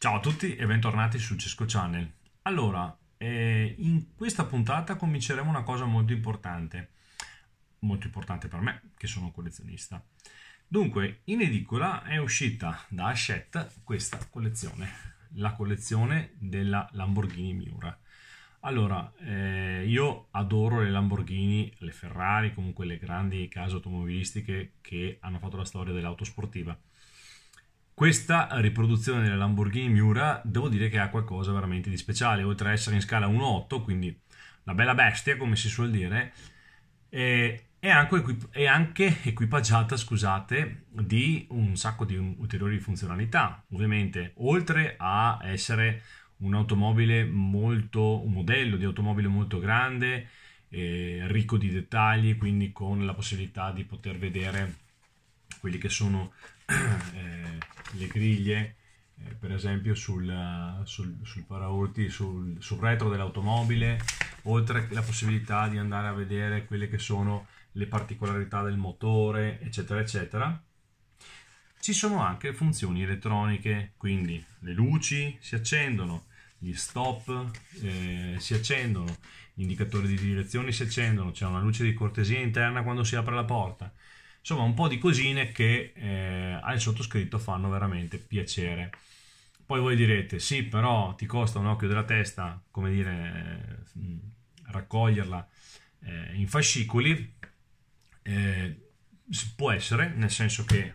Ciao a tutti e bentornati su Cisco Channel. Allora, eh, in questa puntata cominceremo una cosa molto importante, molto importante per me che sono un collezionista. Dunque, in edicola è uscita da Hachette questa collezione, la collezione della Lamborghini Miura. Allora, eh, io adoro le Lamborghini, le Ferrari, comunque le grandi case automobilistiche che hanno fatto la storia dell'autosportiva sportiva questa riproduzione della Lamborghini Miura devo dire che ha qualcosa veramente di speciale, oltre ad essere in scala 1.8, quindi la bella bestia come si suol dire, è, è, anche, equip- è anche, equipaggiata scusate, di un sacco di ulteriori funzionalità. Ovviamente, oltre a essere un'automobile molto, un modello di automobile molto grande, eh, ricco di dettagli, quindi con la possibilità di poter vedere quelli che sono eh, le griglie eh, per esempio sul, sul, sul paraurti, sul, sul, retro dell'automobile, oltre la possibilità di andare a vedere quelle che sono le particolarità del motore, eccetera, eccetera. Ci sono anche funzioni elettroniche, quindi le luci si accendono, gli stop eh, si accendono, gli indicatori di direzione si accendono, c'è una luce di cortesia interna quando si apre la porta, Insomma, un po' di cosine che eh, al sottoscritto fanno veramente piacere. Poi voi direte, sì, però ti costa un occhio della testa, come dire, eh, raccoglierla eh, in fascicoli. Eh, può essere, nel senso che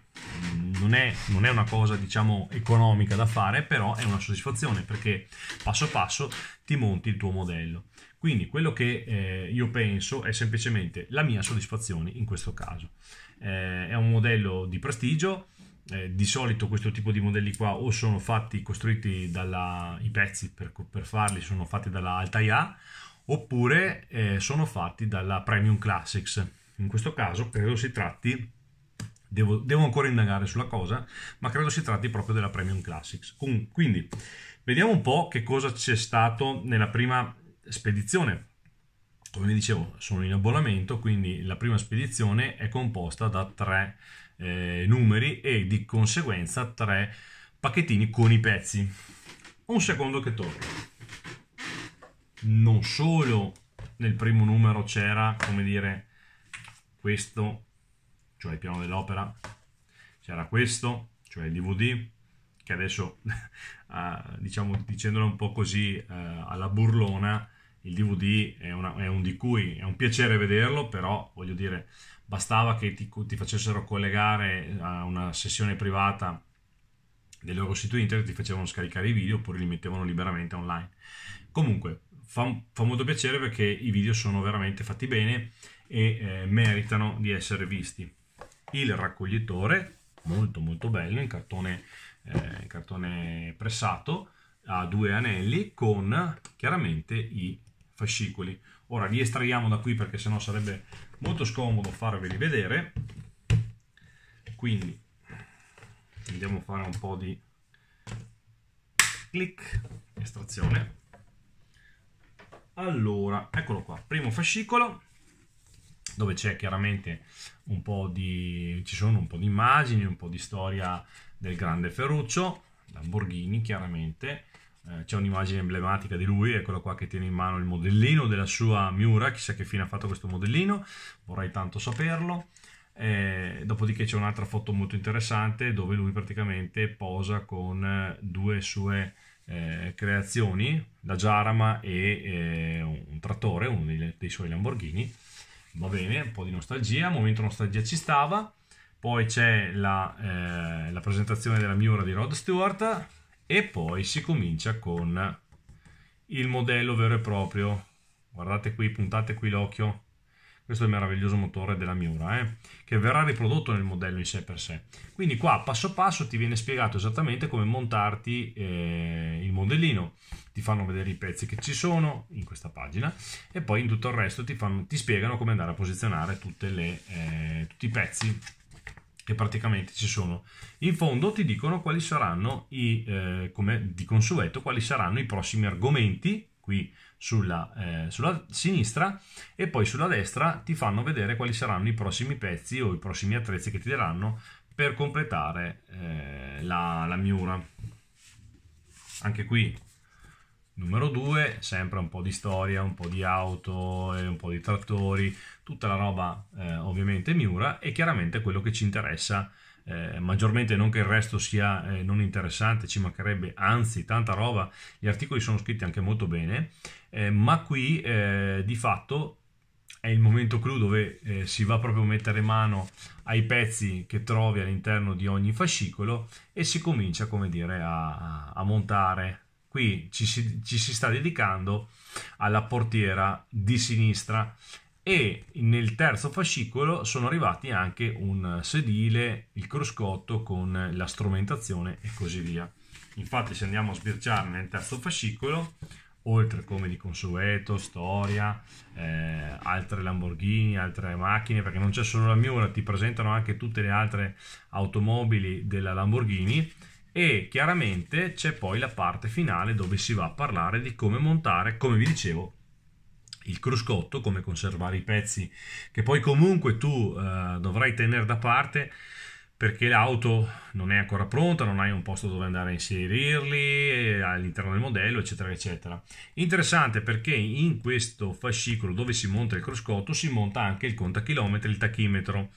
mm, non è, non è, una cosa diciamo economica da fare, però è una soddisfazione perché passo passo ti monti il tuo modello. Quindi quello che eh, io penso è semplicemente la mia soddisfazione in questo caso eh, è un modello di prestigio. Eh, di solito questo tipo di modelli qua o sono fatti, costruiti dalla, i pezzi per, per farli sono fatti dalla Altaia oppure eh, sono fatti dalla Premium Classics. In questo caso credo si tratti, devo, devo, ancora indagare sulla cosa, ma credo si tratti proprio della Premium Classics. quindi vediamo un po' che cosa c'è stato nella prima spedizione come vi dicevo sono in abbonamento quindi la prima spedizione è composta da tre eh, numeri e di conseguenza tre pacchettini con i pezzi un secondo che torno non solo nel primo numero c'era come dire questo cioè il piano dell'opera c'era questo cioè il dvd che adesso ah, diciamo dicendolo un po' così eh, alla burlona il DVD è, una, è, un di cui è un piacere vederlo, però voglio dire, bastava che ti, ti facessero collegare eh, a una sessione privata del loro sito internet, ti facevano scaricare i video oppure li mettevano liberamente online. Comunque, fa, fa molto piacere perché i video sono veramente fatti bene e eh, meritano di essere visti. Il raccoglitore, molto molto bello, in cartone, eh, in cartone pressato, ha due anelli con chiaramente i fascicoli. Ora li estraiamo da qui perché sennò sarebbe molto scomodo farveli vedere. Quindi andiamo a fare un po' di clic, estrazione. Allora, eccolo qua, primo fascicolo dove c'è chiaramente un po' di ci sono un po' di immagini, un po' di storia del grande Ferruccio, Lamborghini chiaramente eh, c'è un'immagine emblematica di lui, eccola qua che tiene in mano il modellino della sua Miura, chissà che fine ha fatto questo modellino, vorrei tanto saperlo. Eh, dopodiché c'è un'altra foto molto interessante dove lui praticamente posa con eh, due sue eh, creazioni, la Jarama e eh, un trattore, uno dei, dei, suoi Lamborghini. Va bene, un po' di nostalgia, momento nostalgia ci stava. Poi c'è la, eh, la presentazione della Miura di Rod Stewart, e poi si comincia con il modello vero e proprio. Guardate qui, puntate qui l'occhio. Questo è il meraviglioso motore della Miura, eh? che verrà riprodotto nel modello in sé per sé. Quindi qua passo passo ti viene spiegato esattamente come montarti eh, il modellino. Ti fanno vedere i pezzi che ci sono in questa pagina e poi in tutto il resto ti, fanno, ti spiegano come andare a posizionare le, eh, tutti i pezzi e praticamente ci sono. In fondo ti dicono quali saranno i, eh, come di consueto, quali saranno i prossimi argomenti qui sulla, eh, sulla, sinistra e poi sulla destra ti fanno vedere quali saranno i prossimi pezzi o i prossimi attrezzi che ti daranno per completare eh, la, la miura. Anche qui Numero 2, sempre un po' di storia, un po' di auto, un po' di trattori, tutta la roba eh, ovviamente Miura e chiaramente quello che ci interessa eh, maggiormente non che il resto sia eh, non interessante, ci mancherebbe anzi tanta roba, gli articoli sono scritti anche molto bene, eh, ma qui eh, di fatto è il momento clou dove eh, si va proprio a mettere mano ai pezzi che trovi all'interno di ogni fascicolo e si comincia, come dire, a, a montare, Qui ci si, ci si sta dedicando alla portiera di sinistra e nel terzo fascicolo sono arrivati anche un sedile, il cruscotto con la strumentazione e così via. Infatti se andiamo a sbirciare nel terzo fascicolo, oltre come di consueto, storia, eh, altre Lamborghini, altre macchine, perché non c'è solo la Miura, ti presentano anche tutte le altre automobili della Lamborghini e chiaramente c'è poi la parte finale dove si va a parlare di come montare, come vi dicevo, il cruscotto, come conservare i pezzi che poi comunque tu eh, dovrai tenere da parte perché l'auto non è ancora pronta, non hai un posto dove andare a inserirli eh, all'interno del modello, eccetera, eccetera. Interessante perché in questo fascicolo dove si monta il cruscotto si monta anche il contachilometri, il tachimetro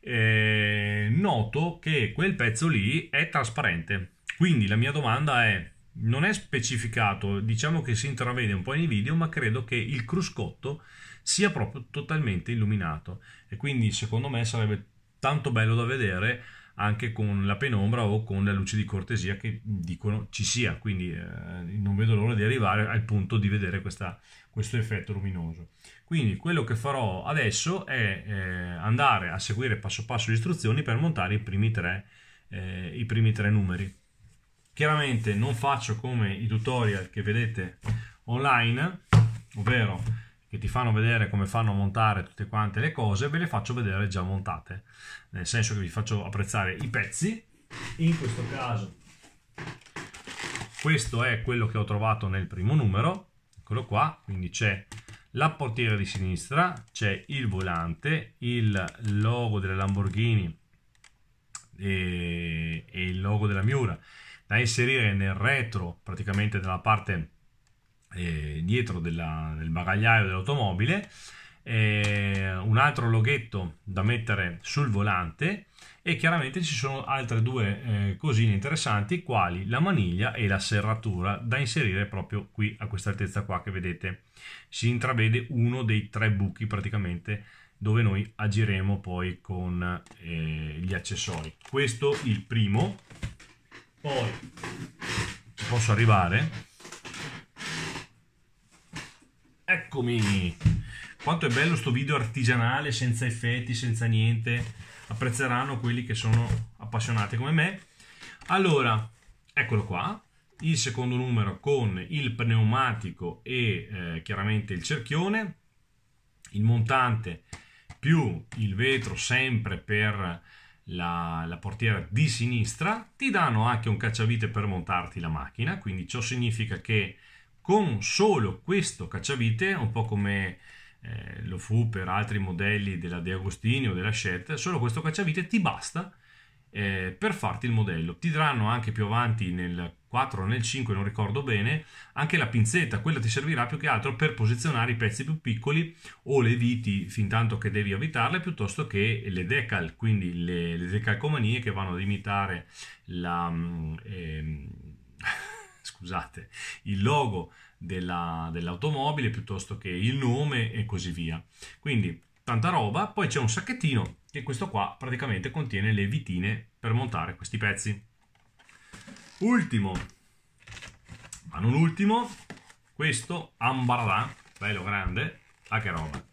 eh, noto che quel pezzo lì è trasparente. Quindi la mia domanda è, non è specificato, diciamo che si intravede un po' nei video, ma credo che il cruscotto sia proprio totalmente illuminato e quindi secondo me sarebbe tanto bello da vedere anche con la penombra o con la luce di cortesia che dicono ci sia, quindi eh, non vedo l'ora di arrivare al punto di vedere questa, questo effetto luminoso. Quindi quello che farò adesso è eh, andare a seguire passo passo le istruzioni per montare i primi tre, eh, i primi tre numeri. Chiaramente non faccio come i tutorial che vedete online, ovvero che ti fanno vedere come fanno a montare tutte quante le cose, ve le faccio vedere già montate, nel senso che vi faccio apprezzare i pezzi, in questo caso questo è quello che ho trovato nel primo numero, eccolo qua, quindi c'è la portiera di sinistra, c'è il volante, il logo della Lamborghini e, e il logo della Miura, da inserire nel retro praticamente della parte eh, dietro della, del bagagliaio dell'automobile, eh, un altro loghetto da mettere sul volante e chiaramente ci sono altre due eh, cosine interessanti quali la maniglia e la serratura da inserire proprio qui a questa altezza qua che vedete si intravede uno dei tre buchi praticamente dove noi agiremo poi con eh, gli accessori questo il primo poi posso arrivare Eccomi! Quanto è bello sto video artigianale, senza effetti, senza niente. Apprezzeranno quelli che sono appassionati come me. Allora, eccolo qua. Il secondo numero con il pneumatico e eh, chiaramente il cerchione. Il montante più il vetro sempre per la, la, portiera di sinistra. Ti danno anche un cacciavite per montarti la macchina, quindi ciò significa che con solo questo cacciavite, un po' come eh, lo fu per altri modelli della De Agostini o della Shet, solo questo cacciavite ti basta eh, per farti il modello. Ti daranno anche più avanti nel 4 o nel 5, non ricordo bene, anche la pinzetta, quella ti servirà più che altro per posizionare i pezzi più piccoli o le viti fin tanto che devi avvitarle, piuttosto che le decal, quindi le, le decalcomanie che vanno ad imitare la... Mm, ehm, scusate, il logo della, dell'automobile piuttosto che il nome e così via. Quindi tanta roba, poi c'è un sacchettino che questo qua praticamente contiene le vitine per montare questi pezzi. Ultimo, ma non ultimo, questo ambarà, bello grande, ah che roba.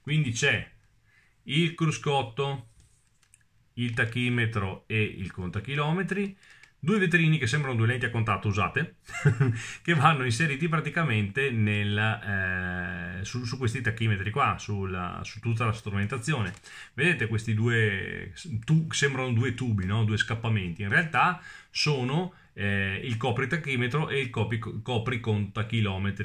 Quindi c'è il cruscotto, il tachimetro e il contachilometri, due vetrini che sembrano due lenti a contatto usate, che vanno inseriti praticamente nel, eh, su, su, questi tachimetri qua, sulla, su tutta la strumentazione. Vedete questi due, tu, sembrano due tubi, no? due scappamenti, in realtà sono eh, il copritachimetro e il copri,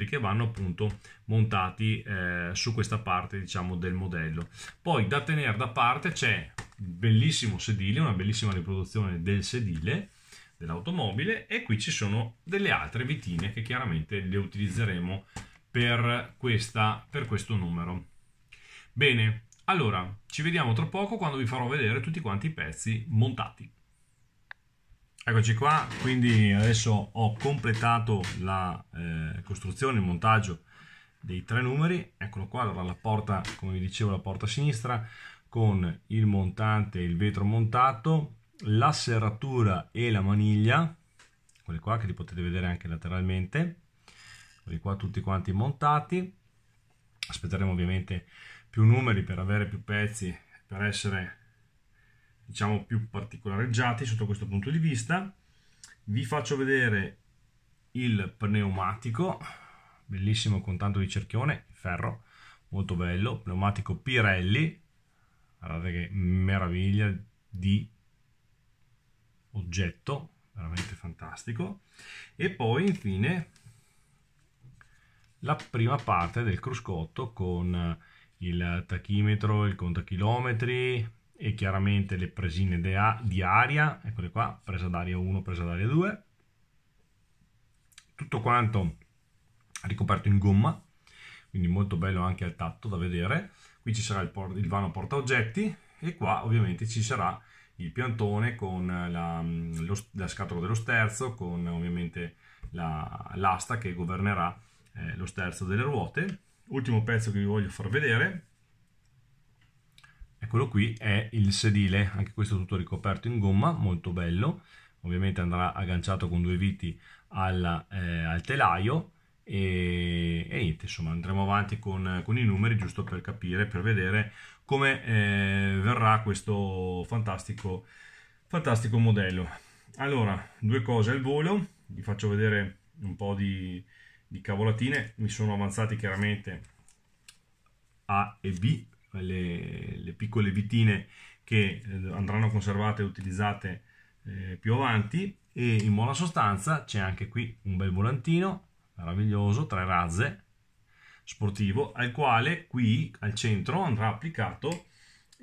che vanno appunto montati eh, su questa parte diciamo del modello. Poi da tenere da parte c'è bellissimo sedile, una bellissima riproduzione del sedile dell'automobile e qui ci sono delle altre vitine che chiaramente le utilizzeremo per, questa, per questo numero. Bene, allora ci vediamo tra poco quando vi farò vedere tutti quanti i pezzi montati. Eccoci qua, quindi adesso ho completato la eh, costruzione, il montaggio dei tre numeri, eccolo qua, allora la porta, come vi dicevo, la porta sinistra con il montante e il vetro montato, la serratura e la maniglia, quelle qua che li potete vedere anche lateralmente, quelli qua tutti quanti montati. Aspetteremo ovviamente più numeri per avere più pezzi, per essere diciamo più particolareggiati sotto questo punto di vista. Vi faccio vedere il pneumatico, bellissimo con tanto di cerchione, ferro, molto bello, pneumatico Pirelli, guardate che meraviglia di oggetto veramente fantastico e poi infine la prima parte del cruscotto con il tachimetro, il contachilometri e chiaramente le presine di aria, eccole qua, presa d'aria 1, presa d'aria 2, tutto quanto ricoperto in gomma, quindi molto bello anche al tatto da vedere, qui ci sarà il, il vano porta oggetti e qua ovviamente ci sarà il piantone con la, mm, lo, la scatola dello sterzo, con ovviamente la, l'asta che governerà eh, lo sterzo delle ruote. Ultimo pezzo che vi voglio far vedere, eccolo qui, è il sedile, anche questo tutto ricoperto in gomma, molto bello. Ovviamente andrà agganciato con due viti alla, eh, al telaio e, e niente, insomma andremo avanti con, con, i numeri giusto per capire, per vedere come eh, verrà questo fantastico, fantastico modello. Allora, due cose al volo, vi faccio vedere un po' di, di cavolatine, mi sono avanzati chiaramente A e B, le, le piccole vitine che eh, andranno conservate e utilizzate eh, più avanti e in buona sostanza c'è anche qui un bel volantino meraviglioso, tre razze, sportivo, al quale qui al centro andrà applicato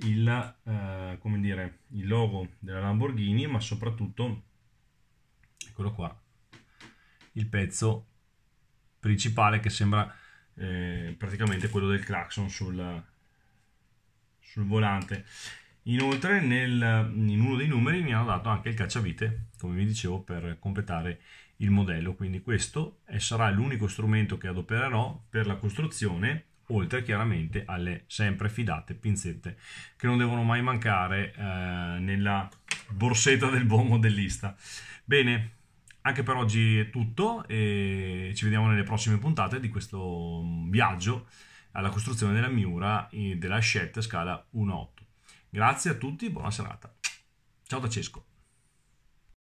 il, eh, dire, il logo della Lamborghini, ma soprattutto, eccolo qua, il pezzo principale che sembra eh, praticamente quello del clacson sul, sul volante. Inoltre nel, in uno dei numeri mi hanno dato anche il cacciavite, come vi dicevo, per completare il modello, quindi questo sarà l'unico strumento che adopererò per la costruzione oltre chiaramente alle sempre fidate pinzette che non devono mai mancare eh, nella borsetta del buon modellista. Bene, anche per oggi è tutto e ci vediamo nelle prossime puntate di questo mm, viaggio alla costruzione della Miura della Shet scala 1.8. Grazie a tutti, buona serata. Ciao da Cesco.